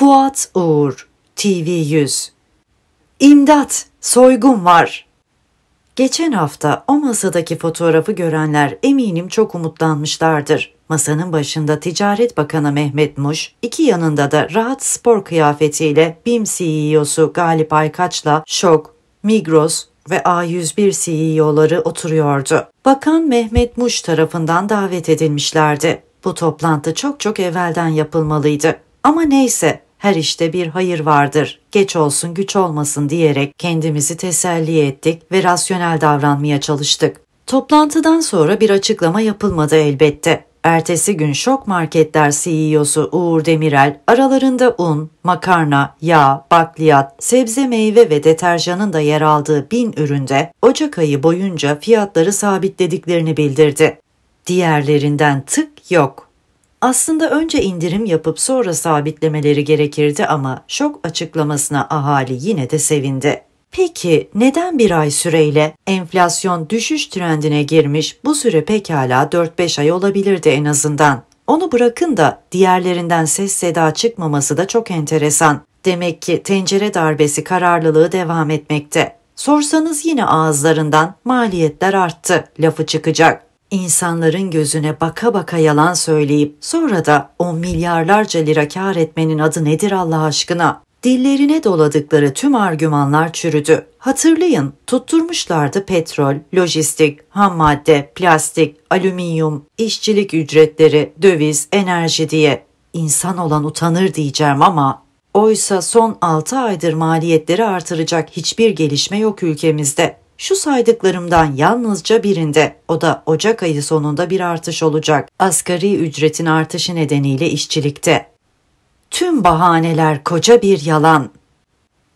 Fuat Uğur TV 100 İmdat! Soygun var! Geçen hafta o masadaki fotoğrafı görenler eminim çok umutlanmışlardır. Masanın başında Ticaret Bakanı Mehmet Muş, iki yanında da rahat spor kıyafetiyle BİM CEO'su Galip Aykaç'la Şok, Migros, ve A101 CEO'ları oturuyordu. Bakan Mehmet Muş tarafından davet edilmişlerdi. Bu toplantı çok çok evvelden yapılmalıydı. Ama neyse, her işte bir hayır vardır, geç olsun güç olmasın diyerek kendimizi teselli ettik ve rasyonel davranmaya çalıştık. Toplantıdan sonra bir açıklama yapılmadı elbette. Ertesi gün şok marketler CEO'su Uğur Demirel aralarında un, makarna, yağ, bakliyat, sebze meyve ve deterjanın da yer aldığı bin üründe Ocak ayı boyunca fiyatları sabitlediklerini bildirdi. Diğerlerinden tık yok. Aslında önce indirim yapıp sonra sabitlemeleri gerekirdi ama şok açıklamasına ahali yine de sevindi. Peki neden bir ay süreyle enflasyon düşüş trendine girmiş bu süre pekala 4-5 ay olabilirdi en azından. Onu bırakın da diğerlerinden ses seda çıkmaması da çok enteresan. Demek ki tencere darbesi kararlılığı devam etmekte. Sorsanız yine ağızlarından maliyetler arttı lafı çıkacak. İnsanların gözüne baka baka yalan söyleyip sonra da o milyarlarca lira kar etmenin adı nedir Allah aşkına? Dillerine doladıkları tüm argümanlar çürüdü. Hatırlayın, tutturmuşlardı petrol, lojistik, ham madde, plastik, alüminyum, işçilik ücretleri, döviz, enerji diye. İnsan olan utanır diyeceğim ama oysa son 6 aydır maliyetleri artıracak hiçbir gelişme yok ülkemizde. Şu saydıklarımdan yalnızca birinde o da Ocak ayı sonunda bir artış olacak. Asgari ücretin artışı nedeniyle işçilikte. Tüm bahaneler koca bir yalan.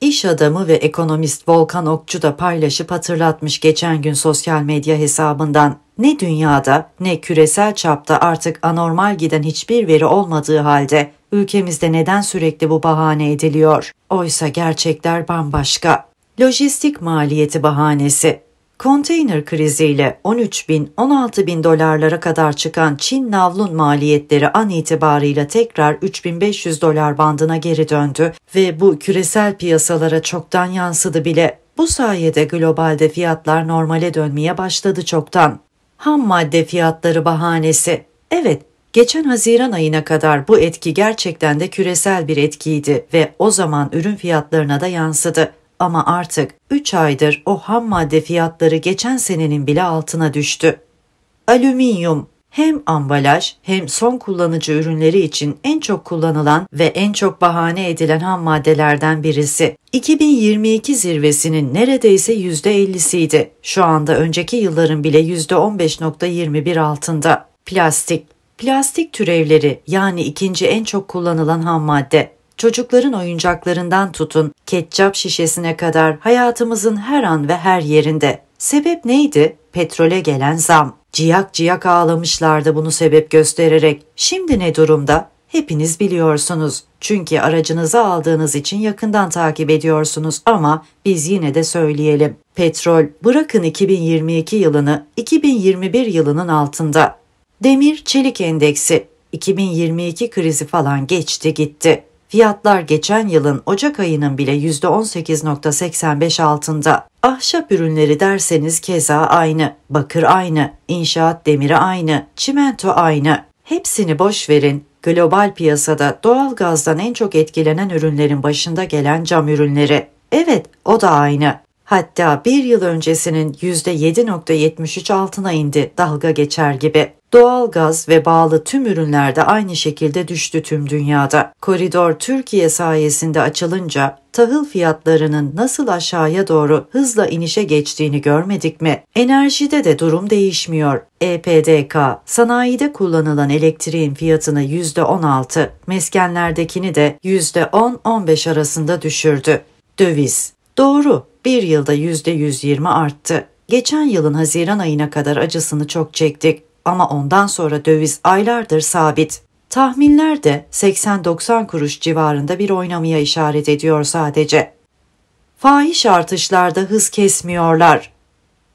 İş adamı ve ekonomist Volkan Okçu da paylaşıp hatırlatmış geçen gün sosyal medya hesabından. Ne dünyada ne küresel çapta artık anormal giden hiçbir veri olmadığı halde ülkemizde neden sürekli bu bahane ediliyor? Oysa gerçekler bambaşka lojistik maliyeti bahanesi. Konteyner kriziyle 13 bin 16 bin dolarlara kadar çıkan Çin navlun maliyetleri an itibarıyla tekrar 3500 dolar bandına geri döndü ve bu küresel piyasalara çoktan yansıdı bile. Bu sayede globalde fiyatlar normale dönmeye başladı çoktan. Ham madde fiyatları bahanesi. Evet, geçen Haziran ayına kadar bu etki gerçekten de küresel bir etkiydi ve o zaman ürün fiyatlarına da yansıdı. Ama artık 3 aydır o ham madde fiyatları geçen senenin bile altına düştü. Alüminyum hem ambalaj hem son kullanıcı ürünleri için en çok kullanılan ve en çok bahane edilen ham maddelerden birisi. 2022 zirvesinin neredeyse %50'siydi. Şu anda önceki yılların bile %15.21 altında. Plastik Plastik türevleri yani ikinci en çok kullanılan ham madde. Çocukların oyuncaklarından tutun, ketçap şişesine kadar hayatımızın her an ve her yerinde. Sebep neydi? Petrole gelen zam. Ciyak ciyak ağlamışlardı bunu sebep göstererek. Şimdi ne durumda? Hepiniz biliyorsunuz. Çünkü aracınızı aldığınız için yakından takip ediyorsunuz ama biz yine de söyleyelim. Petrol bırakın 2022 yılını 2021 yılının altında. Demir çelik endeksi 2022 krizi falan geçti gitti. Fiyatlar geçen yılın Ocak ayının bile %18.85 altında. Ahşap ürünleri derseniz keza aynı, bakır aynı, inşaat demiri aynı, çimento aynı. Hepsini boş verin. Global piyasada doğal gazdan en çok etkilenen ürünlerin başında gelen cam ürünleri. Evet, o da aynı. Hatta bir yıl öncesinin %7.73 altına indi dalga geçer gibi. Doğal gaz ve bağlı tüm ürünlerde aynı şekilde düştü tüm dünyada. Koridor Türkiye sayesinde açılınca tahıl fiyatlarının nasıl aşağıya doğru hızla inişe geçtiğini görmedik mi? Enerjide de durum değişmiyor. EPDK, sanayide kullanılan elektriğin fiyatını %16, meskenlerdekini de %10-15 arasında düşürdü. Döviz Doğru, bir yılda %120 arttı. Geçen yılın Haziran ayına kadar acısını çok çektik ama ondan sonra döviz aylardır sabit. Tahminler de 80-90 kuruş civarında bir oynamaya işaret ediyor sadece. Fahiş artışlarda hız kesmiyorlar.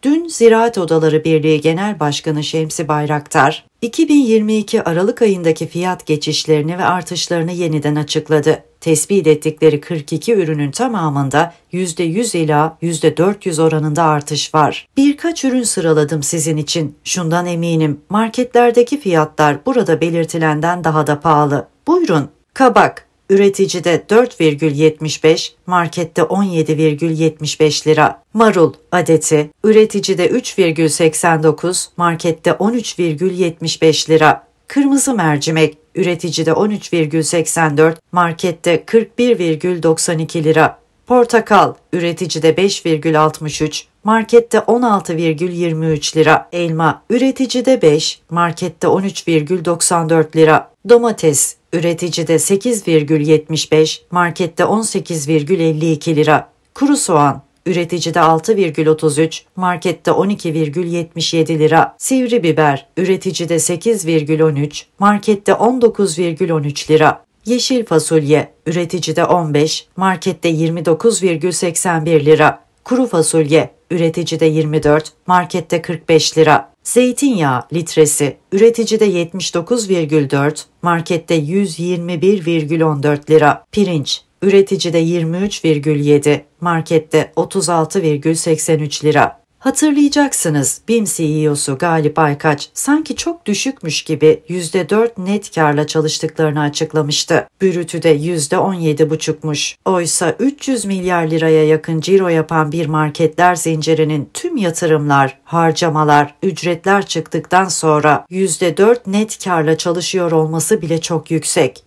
Dün Ziraat Odaları Birliği Genel Başkanı Şemsi Bayraktar, 2022 Aralık ayındaki fiyat geçişlerini ve artışlarını yeniden açıkladı. Tespit ettikleri 42 ürünün tamamında %100 ila %400 oranında artış var. Birkaç ürün sıraladım sizin için. Şundan eminim marketlerdeki fiyatlar burada belirtilenden daha da pahalı. Buyurun. Kabak üreticide 4,75, markette 17,75 lira. Marul adeti üreticide 3,89, markette 13,75 lira. Kırmızı mercimek üreticide 13,84, markette 41,92 lira. Portakal üreticide 5,63, markette 16,23 lira. Elma üreticide 5, markette 13,94 lira. Domates üreticide 8,75, markette 18,52 lira. Kuru soğan üreticide 6,33, markette 12,77 lira. Sivri biber, üreticide 8,13, markette 19,13 lira. Yeşil fasulye, üreticide 15, markette 29,81 lira. Kuru fasulye, üreticide 24, markette 45 lira. Zeytinyağı litresi üreticide 79,4, markette 121,14 lira. Pirinç üreticide 23,7, markette 36,83 lira. Hatırlayacaksınız BİM CEO'su Galip Aykaç sanki çok düşükmüş gibi %4 net karla çalıştıklarını açıklamıştı. Bürütü de %17,5'muş. Oysa 300 milyar liraya yakın ciro yapan bir marketler zincirinin tüm yatırımlar, harcamalar, ücretler çıktıktan sonra %4 net karla çalışıyor olması bile çok yüksek.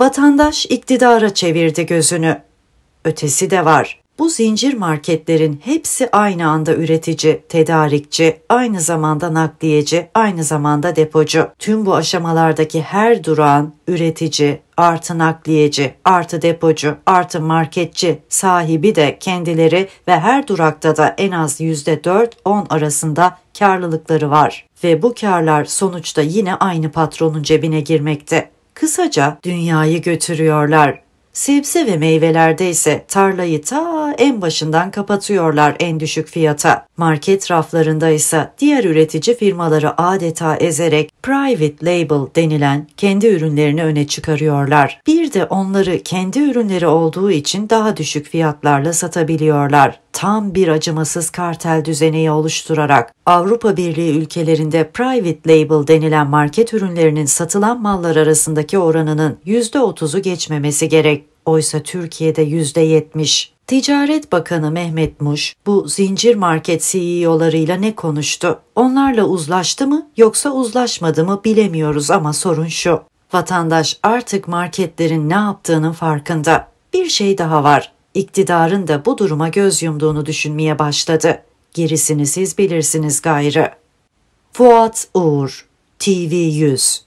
Vatandaş iktidara çevirdi gözünü. Ötesi de var. Bu zincir marketlerin hepsi aynı anda üretici, tedarikçi, aynı zamanda nakliyeci, aynı zamanda depocu. Tüm bu aşamalardaki her durağın üretici, artı nakliyeci, artı depocu, artı marketçi, sahibi de kendileri ve her durakta da en az %4-10 arasında karlılıkları var. Ve bu karlar sonuçta yine aynı patronun cebine girmekte kısaca dünyayı götürüyorlar. Sebze ve meyvelerde ise tarlayı ta en başından kapatıyorlar en düşük fiyata. Market raflarında ise diğer üretici firmaları adeta ezerek private label denilen kendi ürünlerini öne çıkarıyorlar. Bir de onları kendi ürünleri olduğu için daha düşük fiyatlarla satabiliyorlar tam bir acımasız kartel düzeneyi oluşturarak Avrupa Birliği ülkelerinde private label denilen market ürünlerinin satılan mallar arasındaki oranının %30'u geçmemesi gerek. Oysa Türkiye'de %70. Ticaret Bakanı Mehmet Muş bu zincir market CEO'larıyla ne konuştu? Onlarla uzlaştı mı yoksa uzlaşmadı mı bilemiyoruz ama sorun şu. Vatandaş artık marketlerin ne yaptığının farkında. Bir şey daha var iktidarın da bu duruma göz yumduğunu düşünmeye başladı. Gerisini siz bilirsiniz gayrı. Fuat Uğur, TV 100